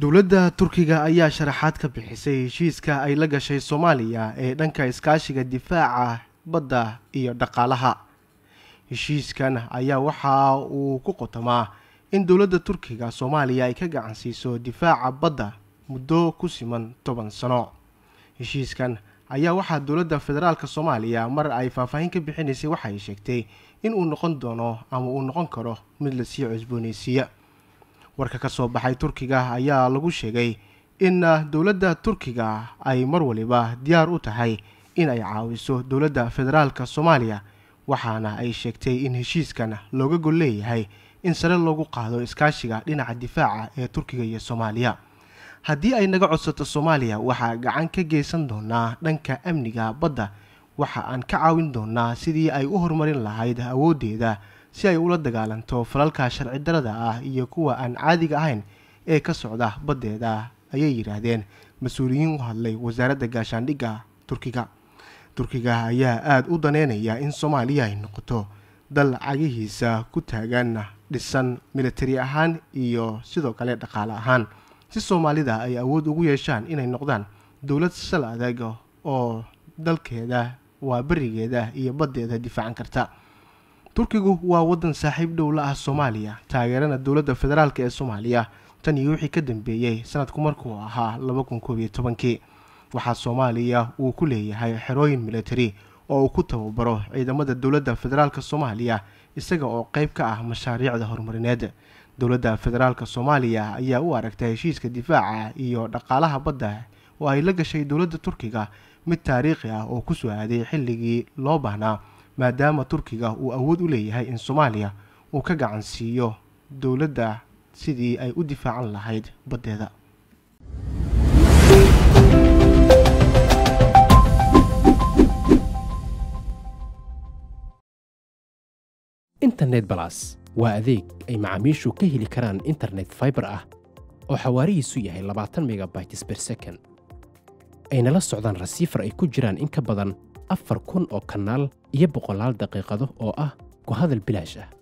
dowladda turkiga ayaa sharaxaad ka bixisay heshiiska ay la gashay soomaaliya ee dhanka iskaashiga difaaca badda iyo dhaqaalaha heshiiskan ayaa waxa uu ku qotamaa in dowladda turkiga soomaaliya ay ka gacan siiso difaaca badda muddo ku siman toban sano heshiiskan ayaa waxaa dowladda federaalk soomaaliya mar ay faahfaahin ka bixinaysay waxa ay sheegtay in uu noqon doono ama uu noqon karo mid lasii cusbooneysiya warka ka soo baxay turkiga ayaa lagu sheegay in ah, dowladda turkiga ay mar waliba diyaar u tahay in ay caawiso dowladda federaalk soomaaliya waxaana ay sheegtay in heshiiskan looga gol leeyahay in sare loogu qaado iskaashiga dhinaca difaaca ee turkiga iyo soomaaliya haddii ay naga codsato soomaaliya waxaa gacan ka geysan doonaa dhanka amniga badda waxa aan ka caawin doonaa sidii ay u horumarin lahayd awooddeeda si ay ula dagaalanto falalka sharci darada ah iyo kuwa aan caadiga ahayn ee ka socda baddeeda ayay yidhaahdeen mas-uuliyiin u hadlay wasaaradda gaashaandhigga turkiga turkiga ayaa aada u daneynaya in soomaaliya ay noqoto dal cagihiisa ku taagan dhisan militari ahaan iyo sidoo kale dhaqaale ahaan si soomaalida ay awood ugu yeeshaan inay noqdaan dowlad sal adag oo dalkeeda waa berigeeda iyo baddeeda difaacan karta turkigu waa waddan saaxiib dhow la ah soomaaliya taageerana dowladda federaalk ee soomaaliya tan iyo wixii ka dambeeyey sanadku markuu ahaa laba kun koob iyo tobankii waxaa soomaaliya uu ku leeyahay xerooyin milatari oo uu ku tababaro ciidamada dowladda federaalk soomaaliya isaga oo qeyb ka ah mashaariicda horumarineed dowladda federaalk soomaaliya ayaa u aragtay heshiiska difaaca iyo dhaqaalaha badda oo ay la gashay dowladda turkiga mid taariikhi ah oo ku soo aaday xilligii loo baahnaa maadaama turkiga uu awood u leeyahay in soomaaliya uu ka gacan siiyo dowladda sidii ay u difaacan lahayd baddeeda internet balas waa adeeg ay macaamiishu ka heli karaan internet fiber ah oo xawaarihiisu yahay labaatan megabytes ber second ayna la socdaan rasiifar ay ku jiraan in ka badan afar kun oo kanaal iyo boqolaal daqiiqado oo ah ku hadal bilaash ah